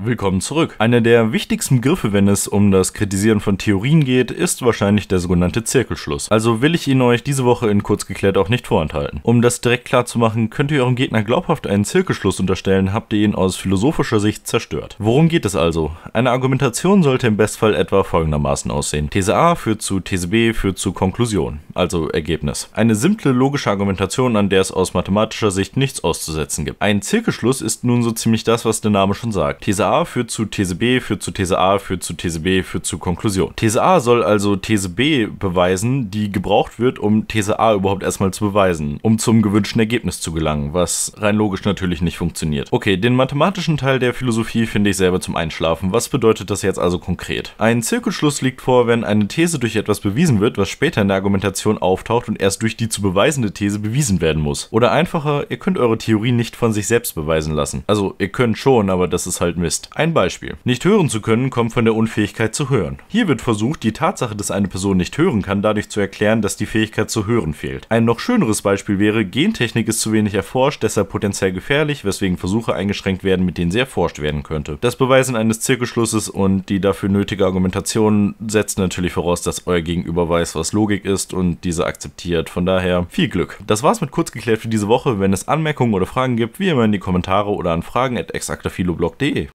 Willkommen zurück. Einer der wichtigsten Begriffe, wenn es um das Kritisieren von Theorien geht, ist wahrscheinlich der sogenannte Zirkelschluss. Also will ich ihn euch diese Woche in kurz geklärt auch nicht vorenthalten. Um das direkt klar zu machen, könnt ihr eurem Gegner glaubhaft einen Zirkelschluss unterstellen, habt ihr ihn aus philosophischer Sicht zerstört. Worum geht es also? Eine Argumentation sollte im Bestfall etwa folgendermaßen aussehen. These A führt zu These B führt zu Konklusion, also Ergebnis. Eine simple logische Argumentation, an der es aus mathematischer Sicht nichts auszusetzen gibt. Ein Zirkelschluss ist nun so ziemlich das, was der Name schon sagt. These A führt zu These B, führt zu These A, führt zu These B, führt zu Konklusion. These A soll also These B beweisen, die gebraucht wird, um These A überhaupt erstmal zu beweisen, um zum gewünschten Ergebnis zu gelangen, was rein logisch natürlich nicht funktioniert. Okay, den mathematischen Teil der Philosophie finde ich selber zum Einschlafen. Was bedeutet das jetzt also konkret? Ein Zirkelschluss liegt vor, wenn eine These durch etwas bewiesen wird, was später in der Argumentation auftaucht und erst durch die zu beweisende These bewiesen werden muss. Oder einfacher, ihr könnt eure Theorie nicht von sich selbst beweisen lassen. Also, ihr könnt schon, aber das ist halt Mist ist. Ein Beispiel. Nicht hören zu können kommt von der Unfähigkeit zu hören. Hier wird versucht, die Tatsache, dass eine Person nicht hören kann, dadurch zu erklären, dass die Fähigkeit zu hören fehlt. Ein noch schöneres Beispiel wäre, Gentechnik ist zu wenig erforscht, deshalb potenziell gefährlich, weswegen Versuche eingeschränkt werden, mit denen sie erforscht werden könnte. Das Beweisen eines Zirkelschlusses und die dafür nötige Argumentation setzt natürlich voraus, dass euer Gegenüber weiß, was Logik ist und diese akzeptiert. Von daher viel Glück. Das war's mit kurz geklärt für diese Woche. Wenn es Anmerkungen oder Fragen gibt, wie immer in die Kommentare oder an fragen.exaktafiloblog.de.